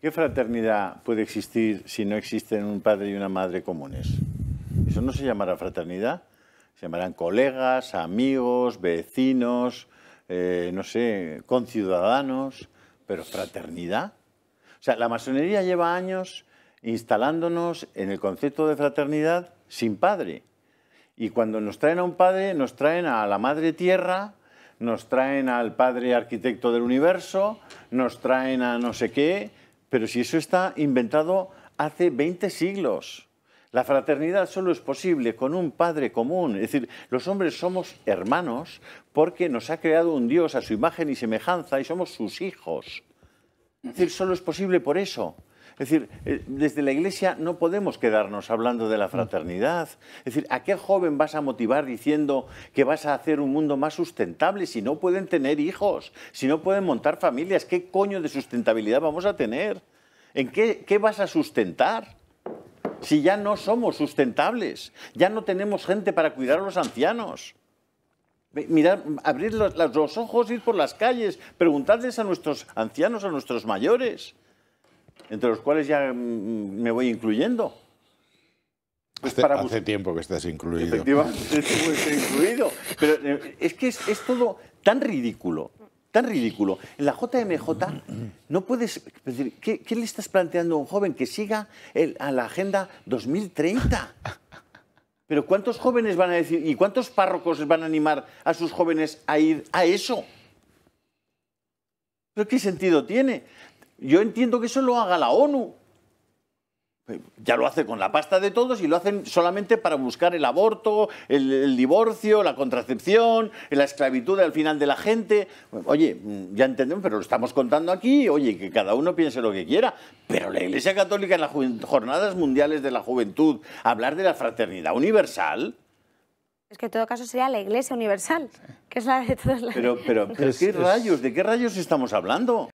¿Qué fraternidad puede existir si no existen un padre y una madre comunes? Eso no se llamará fraternidad, se llamarán colegas, amigos, vecinos, eh, no sé, conciudadanos, pero fraternidad. O sea, la masonería lleva años instalándonos en el concepto de fraternidad sin padre. Y cuando nos traen a un padre, nos traen a la madre tierra, nos traen al padre arquitecto del universo, nos traen a no sé qué, pero si eso está inventado hace 20 siglos. La fraternidad solo es posible con un Padre común. Es decir, los hombres somos hermanos porque nos ha creado un Dios a su imagen y semejanza y somos sus hijos. Es decir, solo es posible por eso. Es decir, eh, desde la Iglesia no podemos quedarnos hablando de la mm. fraternidad. Es decir, ¿a qué joven vas a motivar diciendo que vas a hacer un mundo más sustentable si no pueden tener hijos, si no pueden montar familias? ¿Qué coño de sustentabilidad vamos a tener? ¿En qué, vas a sustentar? Si ya no somos sustentables, ya no tenemos gente para cuidar a los ancianos. Mirad, abrir los, los ojos, ir por las calles, preguntarles a nuestros ancianos, a nuestros mayores entre los cuales ya mm, mm, me voy incluyendo. hace, tiempo que estás incluido. Efectivamente, estoy incluido. Pero eh, es que es, todo tan ridículo, tan ridículo. En la JMJ no puedes... Decir, ¿qué, le estás planteando a un joven que siga a la Agenda 2030? Pero ¿cuántos jóvenes van a decir y cuántos párrocos van a animar a sus jóvenes a ir a eso? ¿Pero qué sentido tiene? Yo entiendo que eso lo haga la ONU. Ya lo hace con la pasta de todos y lo hacen solamente para buscar el aborto, el, divorcio, la contracepción, la esclavitud al final de la gente. Oye, ya entendemos, pero lo estamos contando aquí, oye, que cada uno piense lo que quiera. Pero la Iglesia Católica en las jornadas mundiales de la juventud, hablar de la fraternidad universal, es que en todo caso sería la Iglesia Universal, que es la de todas las... Pero, pero, ¿De qué rayos estamos hablando?